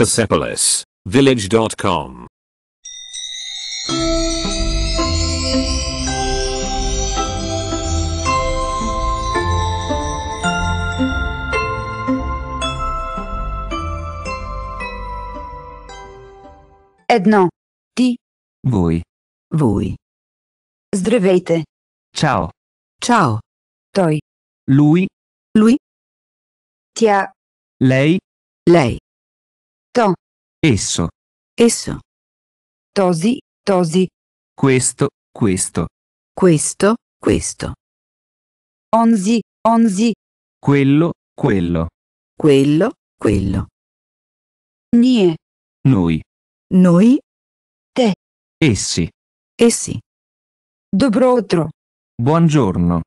Persepolis village.com Ti. Ти. Voi. Voi. Здравейте. Ciao. Ciao. Той. Lui. Lui. Tia. Lei. Lei. To. Esso. Esso. Tosi, tosi. Questo, questo. Questo, questo. Onzi, onzi. Quello, quello. Quello, quello. Nie. Noi. Noi. Te. Essi. Essi. Dobrotro. Buongiorno.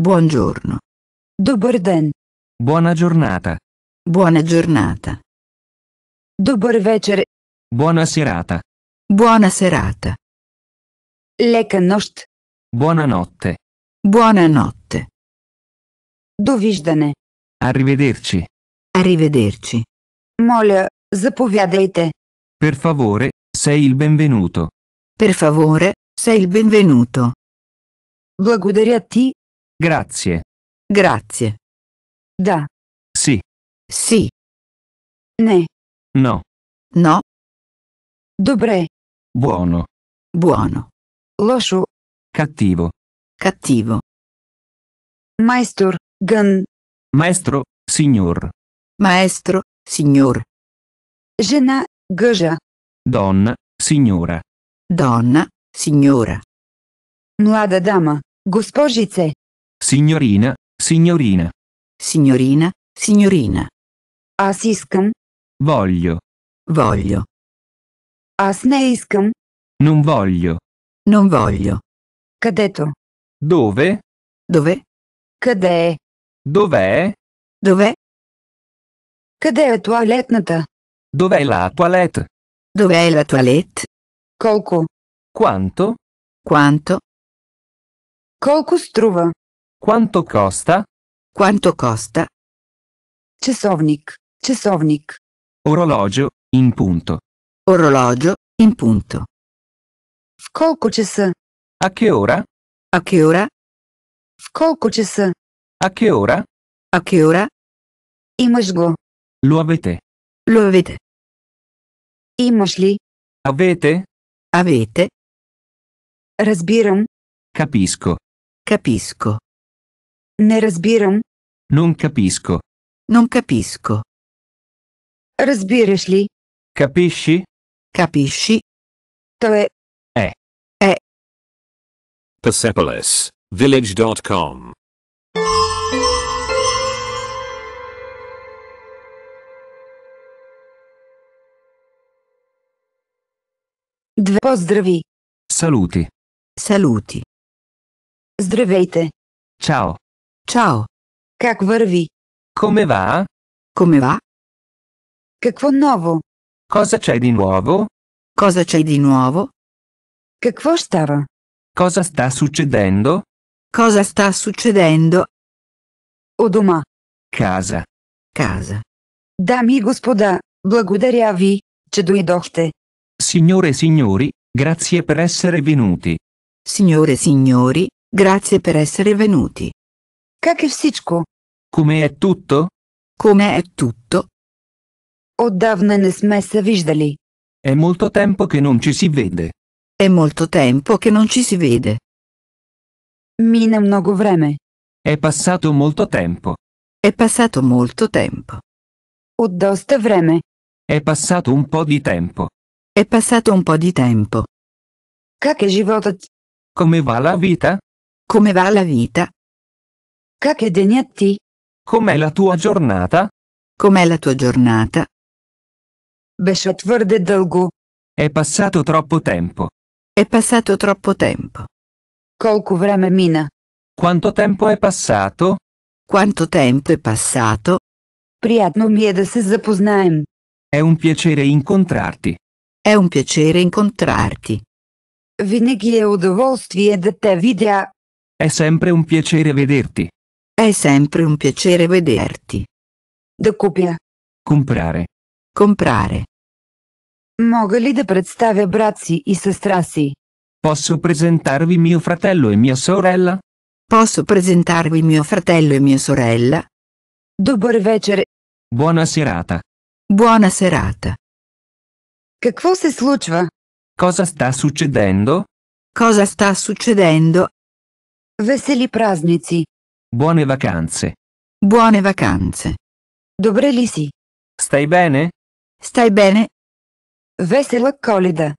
Buongiorno. Dobrden. Buona giornata. Buona giornata. Добър вечер. Buona serata. Buona serata. Лека нощ. Buonanotte. Buonanotte. Довиждане. Arrivederci. Arrivederci. Моля, заповядайте. Per favore, sei il benvenuto. Per favore, sei il benvenuto. Благодаря ти. Grazie. Grazie. Da. Sì. Sì. Ne. No. No. Dobre. Buono. Buono. Лошо. Cattivo. Cattivo. Maestro, gan. Maestro, signor. Maestro, signor. Жена, гжа. Donna, signora. Donna, signora. Mlada dama, gospožice. Signorina, signorina. Signorina, signorina. Аз искам, Voglio. Voglio. Аз не искам. Non voglio. Non voglio. Където. Dove? Dove? Къде е? Dov'è? Dov'è? Къде е туалетната? Dov'è la toilette? Dov'è la toilette? Колко? Quanto? Quanto? Колко струва? Quanto costa? Quanto costa? Часовник. Часовник. Orologio, in punto. Orologio, in punto. В часа? A che ora? A che ora? В часа? A che ora? A che ora? Имаш го. Lo avete. Lo avete. Имаш ли? Avete? Avete? Разбирам. Capisco. Capisco. Не разбирам. Non capisco. Non capisco. Разбираш Capisci? Capisci? Te. E. E. Persepolis, village.com Dve pozdravi. Saluti. Saluti. Здравейте. Ciao. Ciao. Как върви? Come va? Come va? Che con nuovo? Cosa c'è di nuovo? Cosa c'è di nuovo? Che stava? Cosa sta succedendo? Cosa sta succedendo? Odoma. Casa. Casa. Dami господа, благодаря ви, че дойдохте. Signore e signori, grazie per essere venuti. Signore e signori, grazie per essere venuti. Как е Come è tutto? Come è tutto? Отдавна не сме се виждали. È molto tempo che non ci si vede. È molto tempo che non ci si vede. Мина много време. È passato molto tempo. È passato molto tempo. От доста време. È passato un po' di tempo. È passato un po' di tempo. Как е животът? Come va la vita? Come va la vita? Как е денят ти? Com'è la tua giornata? Com'è la tua giornata? беше твърде дълго. È passato troppo tempo. È passato troppo tempo. Колко време мина? Quanto tempo è passato? Quanto tempo è passato? Приятно ми е да се запознаем. È un piacere incontrarti. È un piacere incontrarti. Винаги е удоволствие да te видя. È sempre un piacere vederti. È sempre un piacere vederti. Да купя. Comprare. Comprare. Mogu li da predstave bratsi i sestrasi? Posso presentarvi mio fratello e mia sorella? Posso presentarvi mio fratello e mia sorella? Добър vecere. Buona serata. Buona serata. Какво се случва? Cosa sta succedendo? Cosa sta succedendo? Veseli praznici. Buone vacanze. Buone vacanze. Добре ли си? Stai bene? Stai bene? Veselo accolida.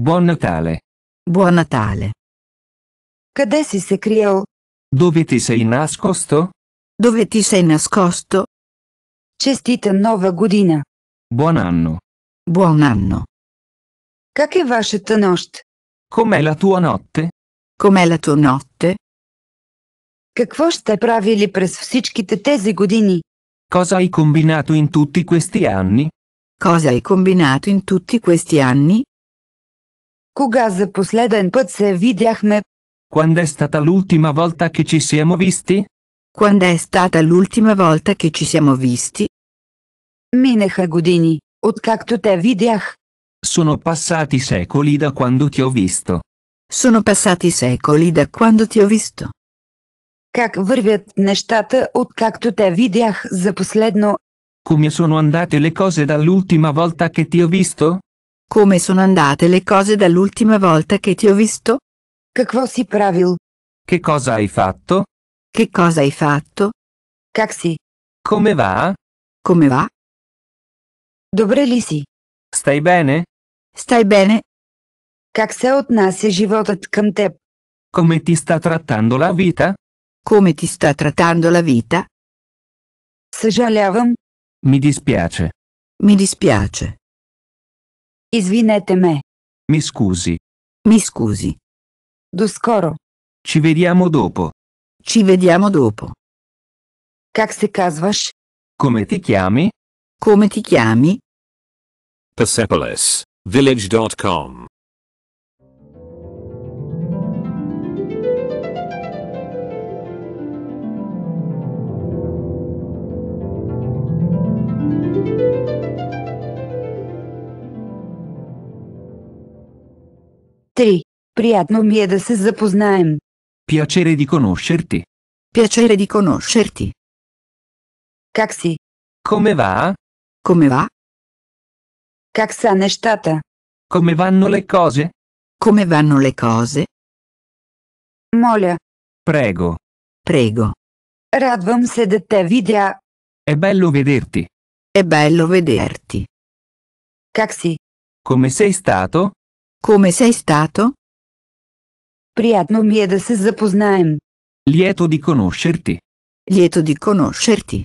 Buon Natale. Buon Natale. Къде si se criò? Dove ti sei nascosto? Dove ti sei nascosto? Честита нова година. Buon anno. Buon anno. Как е вашата нощ? Com'è la tua notte? Com'è la tua notte? Какво сте правили през всичките тези години? Cosa hai combinato in tutti questi anni? Cosa hai combinato in tutti questi anni? Кога за последен път се видяхме? Quando è stata l'ultima volta che ci siamo visti? Quando è stata l'ultima volta che ci siamo visti? Минаха години, откакто те видях. Sono passati secoli da quando ti ho visto. Sono passati secoli da quando ti ho visto. Как вървят нещата, откакто те видях за последно? Come sono andate le cose dall'ultima volta che ti ho visto? Come sono andate le cose dall'ultima volta che ti ho visto? Какво си правил? Che cosa hai fatto? Che cosa hai fatto? Caxi. Come va? Come va? Добре ли си? Stai bene? Stai bene? Как се отнася животът към теб? Come ti sta trattando la vita? Come ti sta trattando la vita? Съжалявам, mi dispiace. Mi dispiace. Izvinete me. Mi scusi. Mi scusi. Doskoro. Ci vediamo dopo. Ci vediamo dopo. Как se казваш? Come ti chiami? Come ti chiami? Persepolis, village.com 3. Приятно ми е да се запознаем. Piacere di conoscerti. Piacere di conoscerti. Как си? Come va? Come va? Как са нещата? Come vanno le cose? Come vanno le cose? Моля, Prego. Prego. радвам се да те видя. È bello vederti. È bello vederti. Как си? Come sei stato? Come sei stato? Приятно ми е да се запознаем. Lieto di conoscerti. Lieto di conoscerti.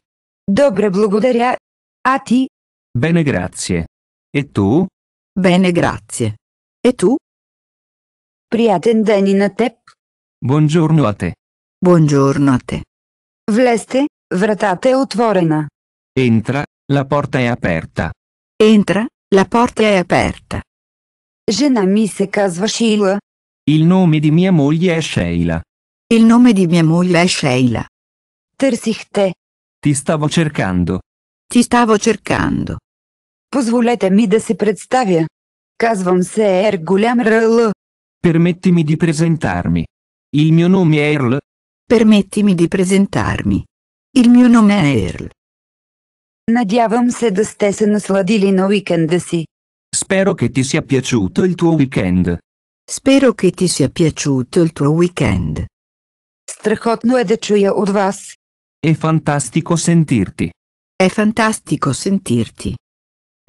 Добре благодаря. A ti? Bene grazie. E tu? Bene grazie. E tu? Приятен ден и на теб. Buongiorno a te. Buongiorno a te. Влезте, вратата è отворена. Entra, la porta è aperta. Entra, la porta è aperta. Жена ми се казва Sheila. Il nome di mia moglie è Sheila. Il nome di mia moglie è Sheila. Tersichte. Ti stavo cercando. Ti stavo cercando. Позволете ми да се представя. Казвам се Ер Голям Ръл. Permettimi di presentarmi. Il mio nome è Erl. Permettimi di presentarmi. Il mio nome è Erl. Надявам се да сте се насладили на уикенда си. Spero che ti sia piaciuto il tuo weekend. Spero che ti sia piaciuto il tuo weekend. Strahotno è da čuje od vas. È fantastico sentirti. È fantastico sentirti.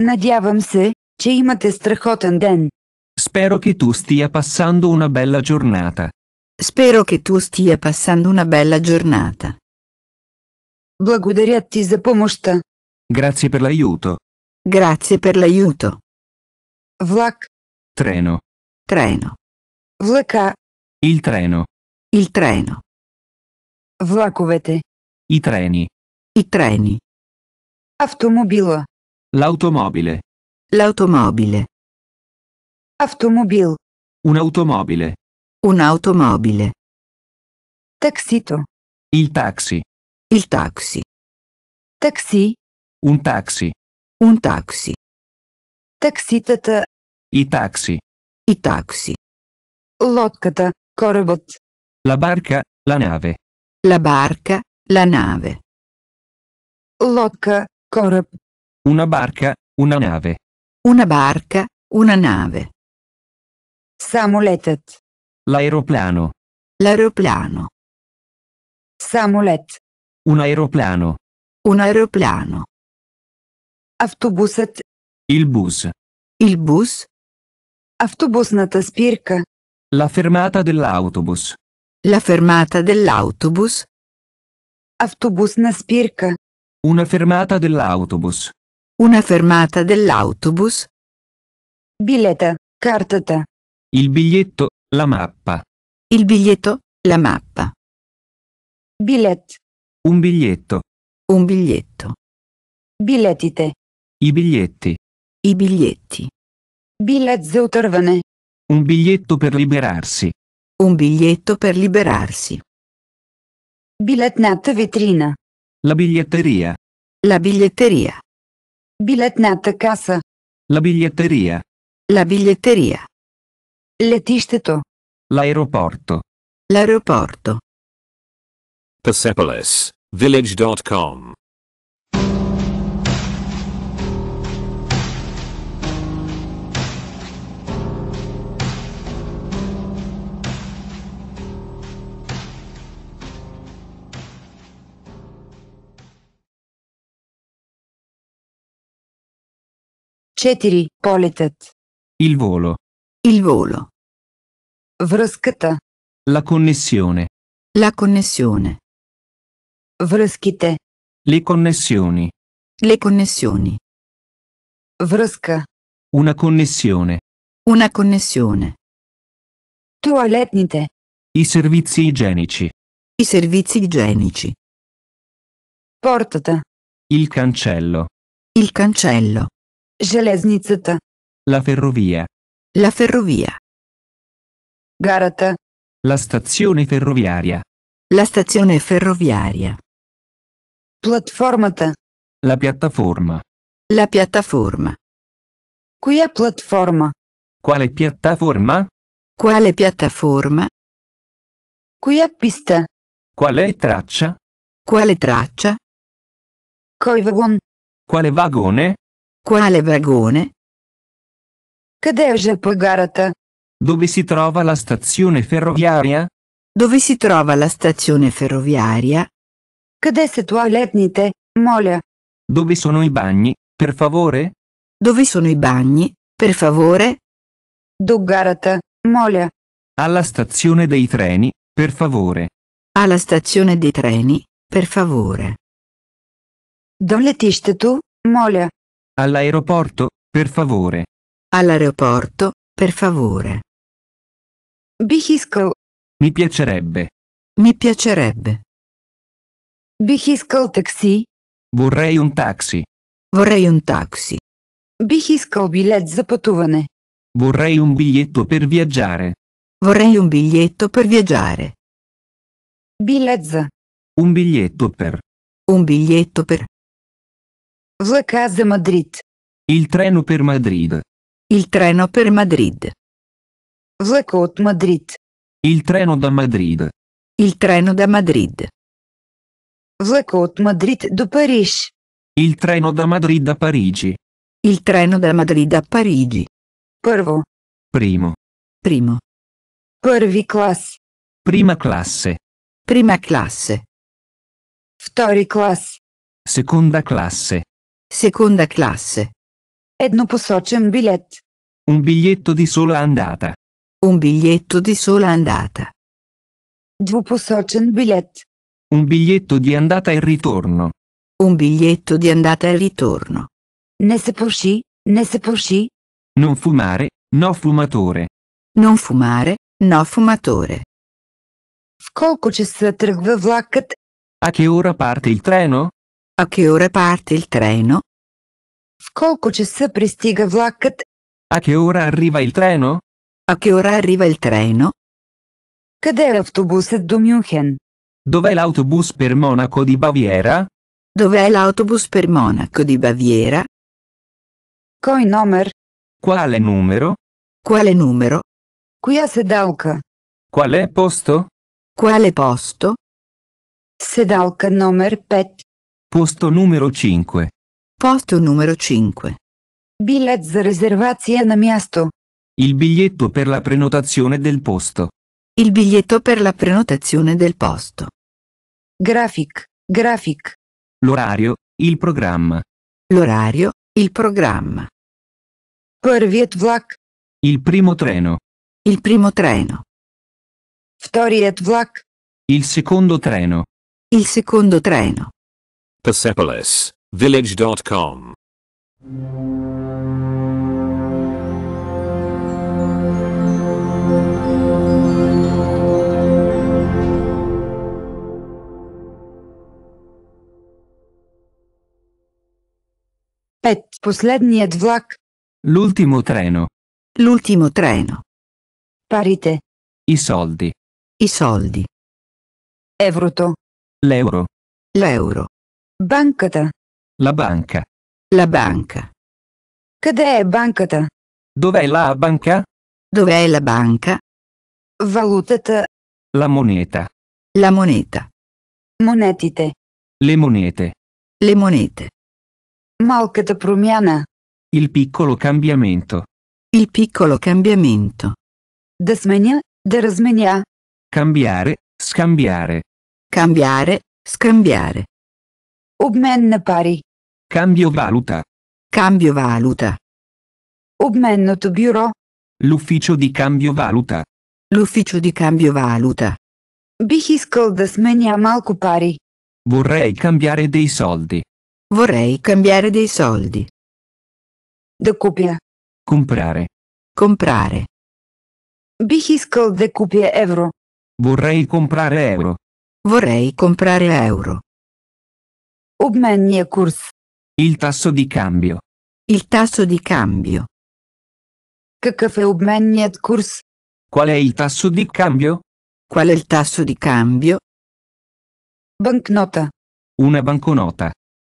Nadiavam se, че имате страхотен ден. Spero che tu stia passando una bella giornata. Spero che tu stia passando una bella giornata. Благодаря ти за помощта. Grazie per l'aiuto. Grazie per l'aiuto vlak, treno, treno, vlaka, il treno, il treno, vlakovete, i treni, i treni, automobila, l'automobile, l'automobile, automobil, un'automobile, un'automobile, taxito, il taxi, il taxi, taxi, un taxi, un taxi. Такситата. И такси. И такси. Лодката, корабът. La barca, la nave. La barca, la nave. Locca, corab. Una barca, una nave. Una barca, una nave. Самолетът. L'aeroplano. L'aeroplano. Самолет. Un aeroplano. Un aeroplano. Автобусът, il bus. Il bus? Автобусната спирка. La fermata dell'autobus. La fermata dell'autobus. Автобусна спирка. Una fermata dell'autobus. Una fermata dell'autobus. Билета, картата. Il biglietto, la mappa. Il biglietto, la mappa. Билет. Un biglietto. Un biglietto. Билетите. I biglietti. I biglietti. Bilet za utorwane. Un biglietto per liberarsi. Un biglietto per liberarsi. Biletnata vetrina. La biglietteria. La biglietteria. Biletnata casa. La biglietteria. La biglietteria. Letisteto. L'aeroporto. L'aeroporto. Persepolis, village.com 4. Полетът. Il volo. Il volo. Връзката. La connessione. La connessione. Връзките. Le connessioni. Le connessioni. Връзка. Una connessione. Una connessione. Toaletnite. I servizi igienici. I servizi igienici. Portata. Il cancello. Il cancello. Железницата. La ferrovia. La ferrovia. Garata. La stazione ferroviaria. La stazione ferroviaria. Платформата. La piattaforma. La piattaforma. Коя платформа? Quale piattaforma? Quale piattaforma? Коя pista? Quale traccia? Quale traccia? Кой вагон? Quale vagone? Quale vagone? Къде е ЖП Dove si trova la stazione ferroviaria? Dove si trova la stazione ferroviaria? Къде са туалетните, моля? Dove sono i bagni, per favore? Dove sono i bagni, per favore? До mole? Alla stazione dei treni, per favore. Alla stazione dei treni, per favore. Don letiste tu, mole? All'aeroporto, per favore. All'aeroporto, per favore. Bihisco. Mi piacerebbe. Mi piacerebbe. Bihisco taxi. Vorrei un taxi. Vorrei un taxi. Bihisco bilet za Vorrei un biglietto per viaggiare. Vorrei un biglietto per viaggiare. Bilet Un biglietto per. Un biglietto per. Vacaz de Madrid. Il treno per Madrid. Il treno per Madrid. Vlacot Madrid. Il treno da Madrid. Il treno da Madrid. Vlacot Madrid de Paris. Il treno da Madrid a Parigi. Il treno da Madrid a Parigi. Prvo. Primo. Primo. Prvi class. Prima classe. Prima classe. Втори класс. Seconda classe. Seconda classe. Едно посочен билет. Un biglietto di sola andata. Un biglietto di sola andata. Двупосочен билет. Un biglietto di andata e ritorno. Un biglietto di andata e ritorno. Ne se posci, ne se posci. Non fumare, no fumatore. Non fumare, no fumatore. В колко часа тръгва A che ora parte il treno? A che ora parte il treno? В колко часа пристига влакът? A che ora arriva il treno? A che ora arriva il treno? Къде е автобусът до Мюнхен? Dov'è l'autobus per Monaco di Baviera? Dov'è l'autobus per Monaco di Baviera? Кой nomer? Quale numero? Quale numero? Qui a седалка? Qual è posto? Quale posto? Седалка nomer 5. Posto numero 5. Posto numero 5. Bilet za rezervację na miasto. Il biglietto per la prenotazione del posto. Il biglietto per la prenotazione del posto. Graphic, graphic. L'orario, il programma. L'orario, il programma. Първият vlak. Il primo treno. Il primo treno. Вторият vlak. Il secondo treno. Il secondo treno. Persepolis Village.com Pet, poslednijet vlak. L'ultimo treno. L'ultimo treno. Parite. I soldi. I soldi. Evruto. L'euro. L'euro. Bancata. La banca. La banca. Cad'è bancata? Dov'è la banca? Dov'è la banca? Valutata. La moneta. La moneta. Monetite. Le monete. Le monete. Малката промяна. Il piccolo cambiamento. Il piccolo cambiamento. Да сменя, да разменя. Cambiare, scambiare. Cambiare, scambiare. Обмен pari. Cambio valuta. Cambio valuta. Обменното bureau. L'ufficio di cambio valuta. L'ufficio di cambio valuta. Бих искал да сменя малко Vorrei cambiare dei soldi. Vorrei cambiare dei soldi. Да купя. Comprare. Comprare. Бих искал да купя Vorrei comprare euro. Vorrei comprare euro. Обменния курс. Il tasso di cambio. Il tasso di cambio. Какъв е обменният курс? Qual è il tasso di cambio? Qual è il tasso di cambio? Банкнота. Una banconota.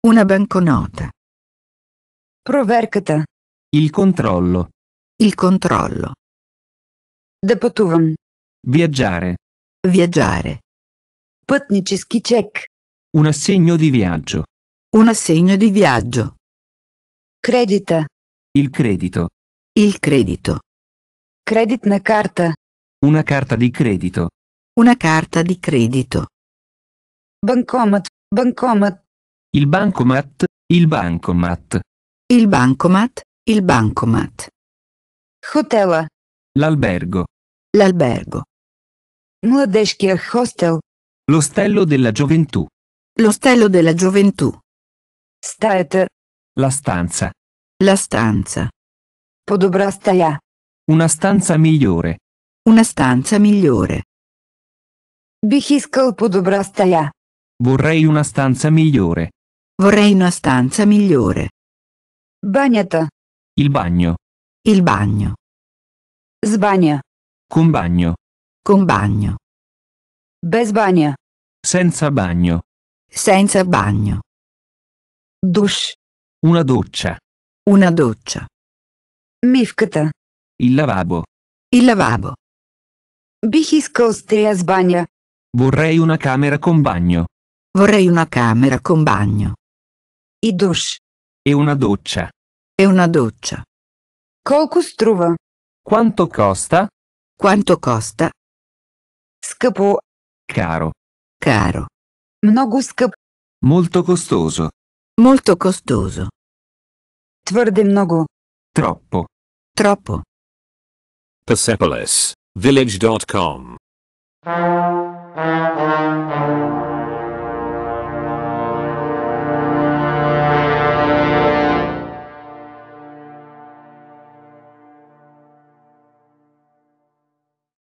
Una banconota. Проверката. Il controllo. Il controllo. Да пътувам. Viaggiare. Viaggiare. Пътнически чек. Un assegno di viaggio. Un assegno di viaggio. Credita. Il credito. Il credito. Credit na carta. Una carta di credito. Una carta di credito. Bancomat, bancomat. Il bancomat, il bancomat. Il bancomat, il bancomat. Hotel. L'albergo. L'albergo. Младежкия hostel. L'ostello della gioventù. L'ostello della gioventù. State. La stanza. La stanza. Podobra Una stanza migliore. Una stanza migliore. Бих искал Vorrei una stanza migliore. Vorrei una stanza migliore. Bagnata. Il bagno. Il bagno. Sbagna. Con bagno. Con bagno. Без Senza bagno. Senza bagno. Dush. Una doccia. Una doccia. Мивката. Il lavabo. Il lavabo. Бих искал с с баня. Vorrei una camera con bagno. Vorrei una camera con bagno. И душ. E una doccia. E una doccia. Колко струва? Quanto costa? Quanto costa? Скъпо. Caro. Caro. Много скъп. Molto costoso. Molto costoso. Твърде много. Troppo. Troppo. Persepolis. Village.com.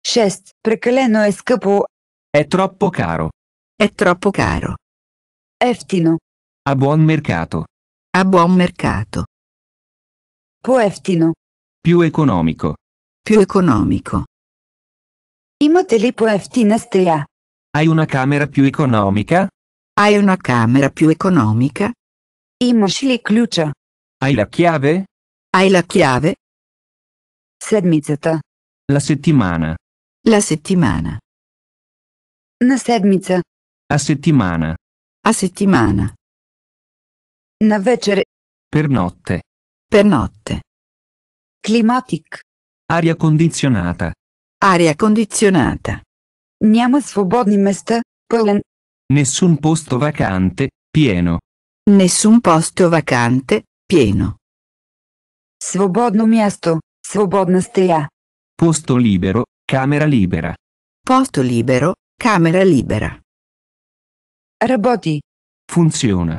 Шест. Прекалено е скъпо. Е troppo caro. È troppo caro. Eftino. A buon mercato. A buon mercato. Po eftino. Più economico. Più economico. I motelli po eftina stea. Hai una camera più economica? Hai una camera più economica? Imaš li ključa? Hai la chiave? Hai la chiave? Sedmicata. La settimana. La settimana. Na sedmica. A settimana. A settimana. Na Per notte. Per notte. Climatic. Aria condizionata. Aria condizionata. Niamo svobodni места, polen. Nessun posto vacante, pieno. Nessun posto vacante, pieno. Svobodno miasto, svobodna стея. Posto libero, camera libera. Posto libero, camera libera. Работи. Funziona.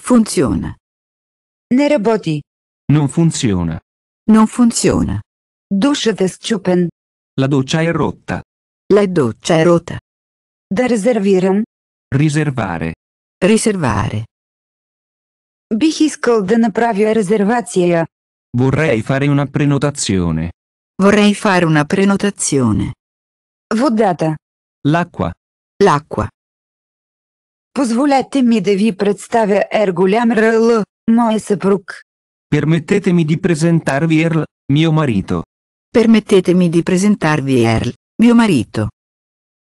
Funziona. Ne работи. Non funziona. Non funziona. Душът е счупен. La doccia è rotta. La doccia è rotta. Da резервиран. Riservare. Riservare. Бих искал да направя резервация. Vorrei fare una prenotazione. Vorrei fare una prenotazione. Vodata. L'acqua. L'acqua. Posvolatemi devi predstave Erguliam Rl, moj seprug. Permettetemi di presentarvi Erl, mio marito. Permettetemi di presentarvi Erl, mio marito.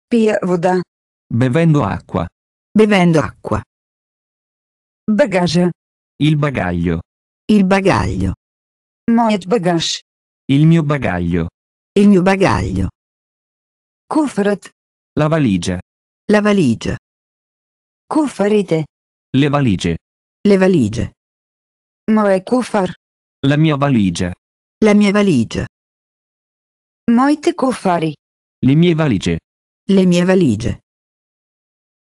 Pia voda. Bevendo acqua. Bevendo acqua. Bagage. Il bagaglio. Il bagaglio. Mojet bagage. Il mio bagaglio. Il mio bagaglio. Kufrat. La valigia. La valigia. Cuffarite. Le valigie. Le valigie. Moe cuffar. La mia valigia. La mia valigia. Moite cuffari. Le mie valigie. Le mie valigie.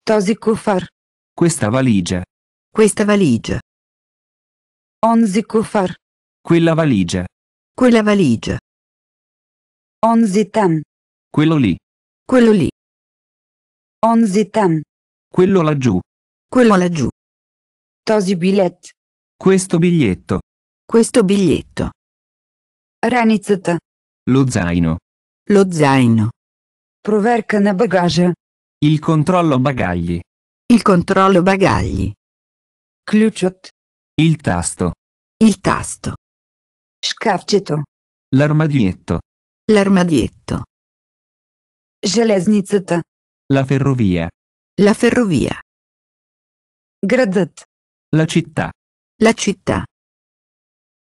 Tosi cuffar. Questa valigia. Questa valigia. Onzi cuffar. Quella valigia. Quella valigia. Onzi tam. Quello lì. Quello lì. Onzi tam. Quello laggiù. Quello laggiù. Tosi билет. Questo biglietto. Questo biglietto. Раницата. Lo zaino. Lo zaino. Проверка na bagage. Il controllo bagagli. Il controllo bagagli. Ключът. Il tasto. Il tasto. Scafceto. L'armadietto. L'armadietto. Железницата. La ferrovia. La ferrovia. Градът. La città. La città.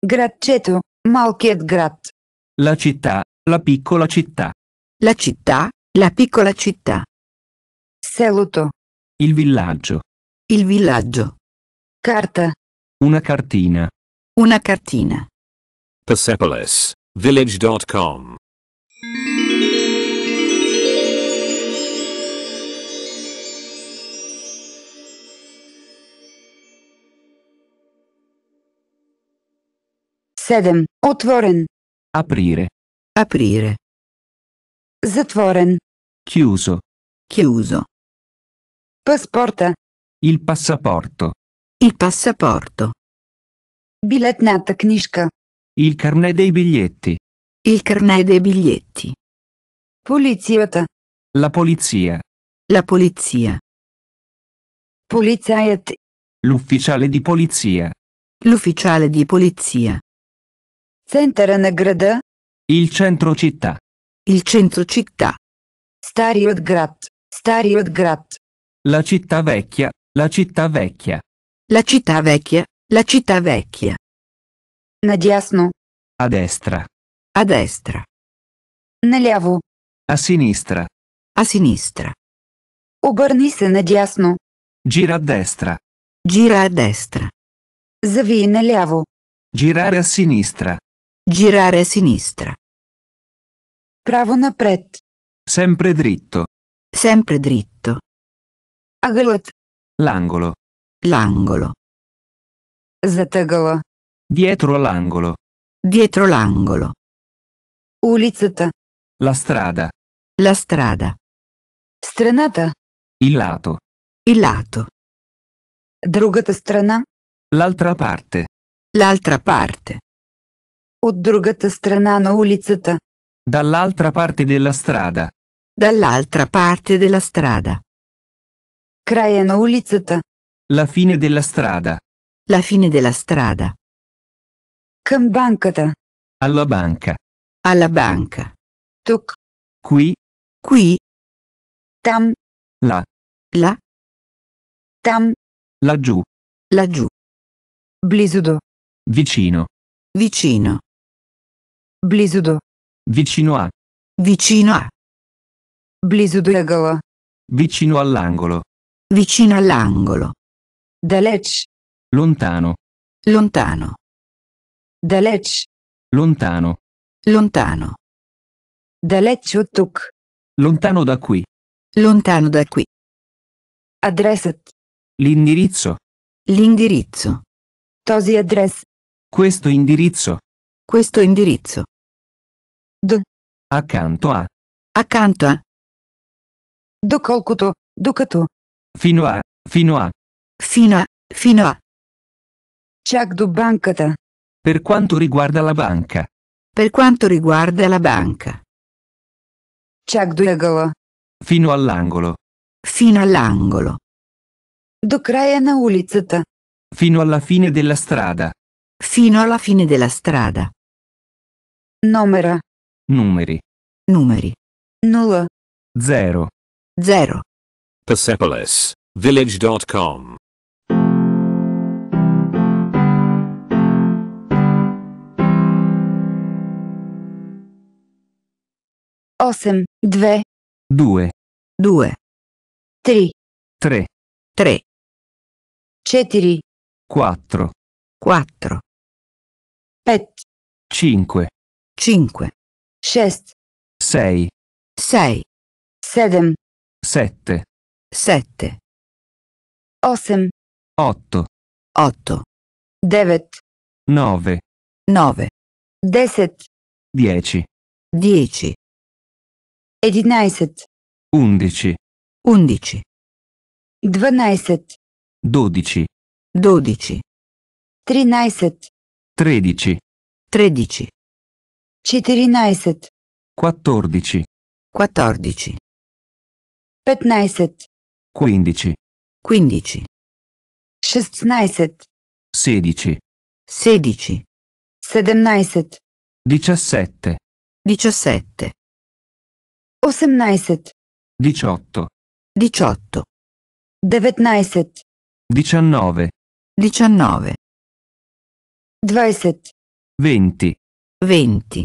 Градчето, малкият град. La città, la piccola città. La città, la piccola città. Селото. Il villaggio. Il villaggio. Carta. Una cartina. Una cartina. Persepolis. Village.com Седем. Отворен. Aprire. Aprire. Затворен. Chiuso. Chiuso. Паспорта. Il passaporto. Il passaporto. Biletnata книжка. Il carnet dei biglietti. Il carnet dei biglietti. Полицията. La polizia. La polizia. Полицаят. L'ufficiale di polizia. L'ufficiale di polizia. Центъра на града. Il centro città. Il centro città. Старият град. Старият град. La città vecchia. La città vecchia. La città vecchia. La città vecchia. Надясно. A destra. A destra. Наляво. A sinistra. A sinistra. Обърни се надясно. Gira a destra. Gira a destra. Завий наляво. Girare a sinistra. Girare a sinistra. Право напред. Sempre dritto. Sempre dritto. Ъгълът. L'angolo. L'angolo. Затъгъла. Dietro l'angolo. Dietro l'angolo. Улицата. La strada. La strada. Страната. Il lato. Il lato. Другата страна. L'altra parte. L'altra parte. От другата страна на улицата. Dall'altra parte della strada. Dall'altra parte della strada. Края на улицата. La fine della strada. La fine della strada. Към банката. Alla banca. Alla banca. Tuk. Qui. Qui. Tam. La. La. Tam. Laggiù. Laggiù. Близо Vicino. Vicino. Близо до. Vicino a. Vicino a. Близодаголо. Vicino all'angolo. Vicino all'angolo. Далеч. Lontano. Lontano. Далеч. Lontano. Lontano. Далеч от тук. Lontano da qui. Lontano da qui. Адресът. L'indirizzo. L'indirizzo. Tosi адрес. Questo indirizzo questo indirizzo. D. Accanto a. Accanto a. Docolcuto, docato. Fino a, fino a. Fino a, fino a. Ciagdu bancata. Per quanto riguarda la banca. Per quanto riguarda la banca. Ciagdu egolo. Fino all'angolo. Fino all'angolo. Do kraja na ulicata. Fino alla fine della strada. Fino alla fine della strada. Numero. Numeri. Numeri. Nulla. Zero. Zero. Persepolis. Village.com. Osem, dve. Due. Due. Tri. Tre. Tre. Cetiri. Quattro. Quattro. Pet. Cinque. 5, 6, 6, 6, 7, 7, 7, 8, 8, 8, 9, 9, 9, 10, 10, 10, 11, 11, 11, 12, 12, 12, 13, 13, 13, 14 Quattordici. Quattordici. 15 Quindici. Quindici. 16 Sedici. Sedici. 17 Diciassette. Diciassette. 18 Diciotto. Diciotto. 19 Diciannove. Diciannove. 20 Venti. Venti.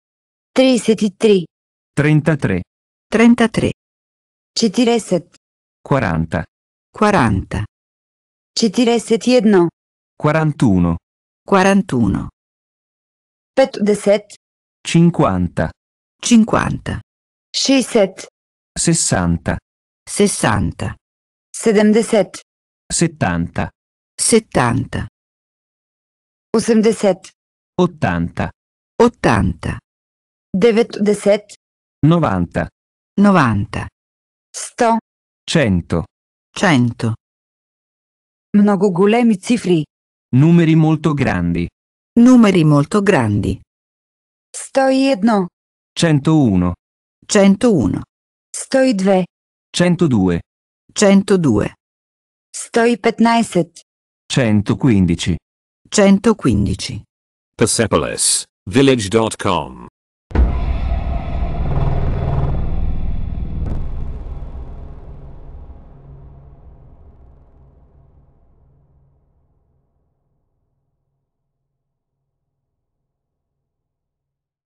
33 33 33 40 40 41 41 41 50 50 50 60 60 60 70 70 70 80 80 80 90, 90, 90, 100, 100, 100. Mnogo golemi cifri. Numeri molto grandi. Numeri molto grandi. 101, 101, 101, 102, 102, 102, 115, 115, 115. Persepolis, village.com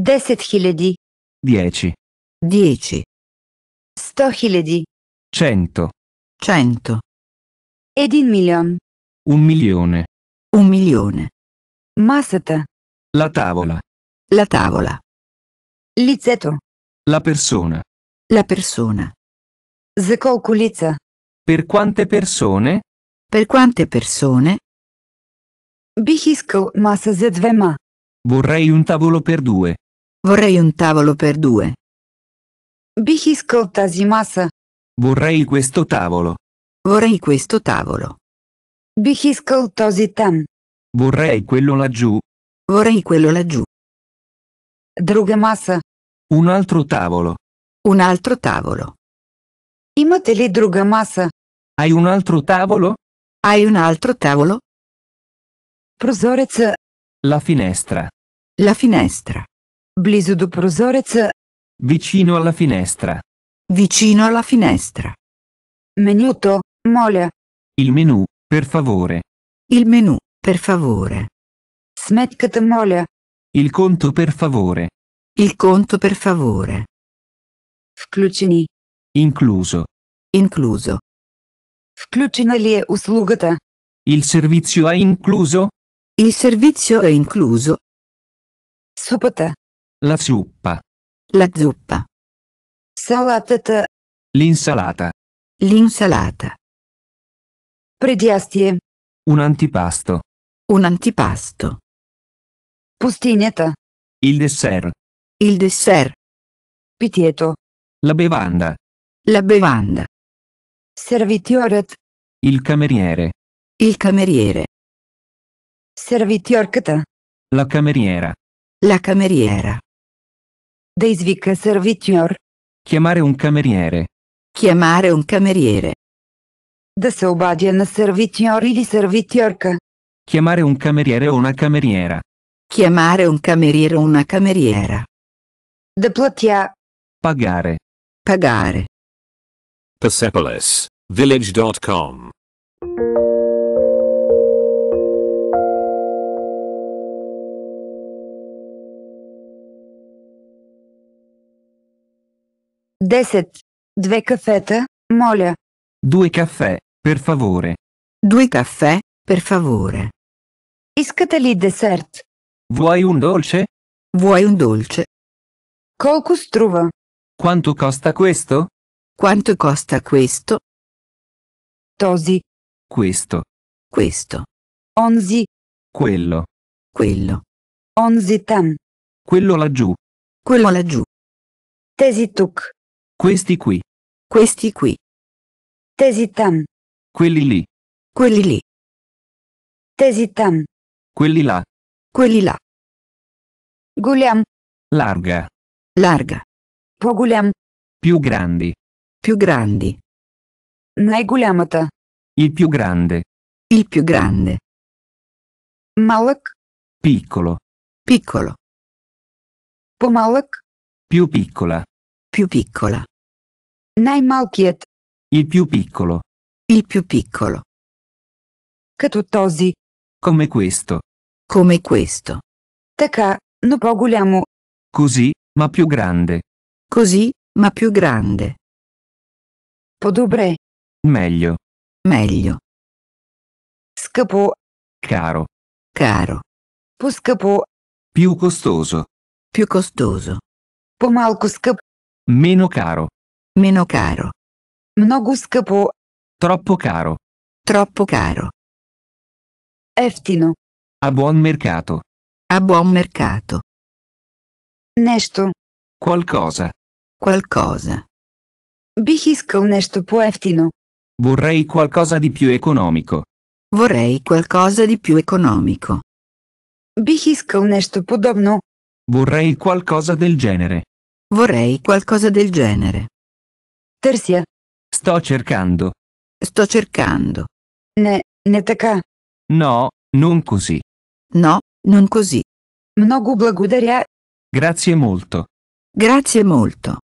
Deset 10 Dieci. Dieci. 100 100 Ed in Edin milion. Un milione. Un milione. Masata. La tavola. La tavola. Liceto. La persona. La persona. Zekolkulica. Per quante persone? Per quante persone? Bih iskal masa za dvema. Vorrei un tavolo per due. Vorrei un tavolo per due. Бих искал тази маса. Vorrei questo tavolo. Vorrei questo tavolo. Бих искал този там. Vorrei quello laggiù. Vorrei quello laggiù. Druga massa. Un altro tavolo. Un altro tavolo. Имате ли druga massa. Hai un altro tavolo? Hai un altro tavolo? Прозореца. La finestra. La finestra. Blizu do prozorec. Vicino alla finestra. Vicino alla finestra. Menuto, moля. Il menù, per favore. Il menù, per favore. Smetkata, moля. Il conto per favore. Il conto per favore. Включени. Incluso. Incluso. Включена ли е услугата? Il servizio è incluso? Il servizio è incluso. Супата. La zuppa. La zuppa. Салатата. L'insalata. L'insalata. Предястие. Un antipasto. Un antipasto. Пустинята. Il dessert. Il dessert. Pitieto. La bevanda. La bevanda. Servitioret. Il cameriere. Il cameriere. Servitiorkata. La cameriera. La cameriera. Desvica servitior. Chiamare un cameriere. Chiamare un cameriere. Да се обадя на сервитьор или сервитьорка. Chiamare un cameriere o una cameriera. Chiamare un cameriere o una cameriera. Da platia. Pagare. Pagare. Persepolis. Village.com Десет. Две кафета, моля. Due caffè, per favore. Due caffè, per favore. Искате ли dessert. Vuoi un dolce? Vuoi un dolce? Колко струва? Quanto costa questo? Quanto costa questo? Tosi. Questo. Questo. Onzi. Quello. Quello. Onzi там. Quello laggiù. Quello laggiù. Тези тук. Questi qui. Questi qui. Tesitam. Quelli lì. Quelli lì. Tesitam. Quelli là. Quelli là. Guliam. Larga. Larga. Poguliam. Più grandi. Più grandi. Най-голямата. Il più grande. Il più grande. Malak. Piccolo. Piccolo. Pomalak. Più piccola. Più piccola. Najmałkiet. Il più piccolo. Il più piccolo. Che tutt'oggi. Come questo. Come questo. Teca, no poguliamo. Così, ma più grande. Così, ma più grande. Podobre. Meglio. Meglio. Scapo. Caro. Caro. Puscapo. Più costoso. Più costoso. Pomalco scap. Meno caro. Meno caro. Много скъпо. Troppo caro. Troppo caro. Eftino. A buon mercato. A buon mercato. Nesto. Qualcosa. Qualcosa. Бих искал нещо eftino. Vorrei qualcosa di più economico. Vorrei qualcosa di più economico. Бих искал нещо Vorrei qualcosa del genere. Vorrei qualcosa del genere. Tersia. Sto cercando. Sto cercando. Ne, ne така. No, non così. No, non così. Много благодаря. Grazie molto. Grazie molto.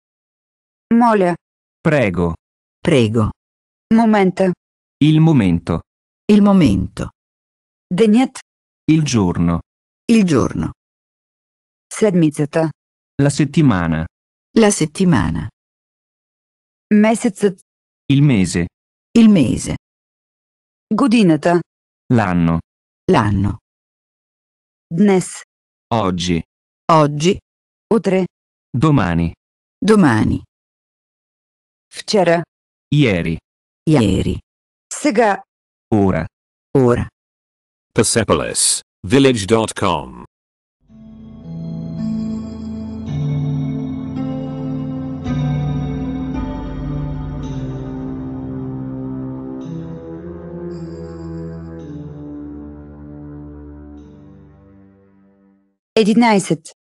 Molia. Prego. Prego. Momento. Il momento. Il momento. Денят. Il giorno. Il giorno. Седмицата. La settimana. La settimana. Месяцът. Il mese. Il mese. Годината. L'anno. L'anno. Dnes. Oggi. Oggi. Утре. Domani. Domani. Вчера. Ieri. Ieri. Сега. Ora. Ora. Persepolis. Village.com 11.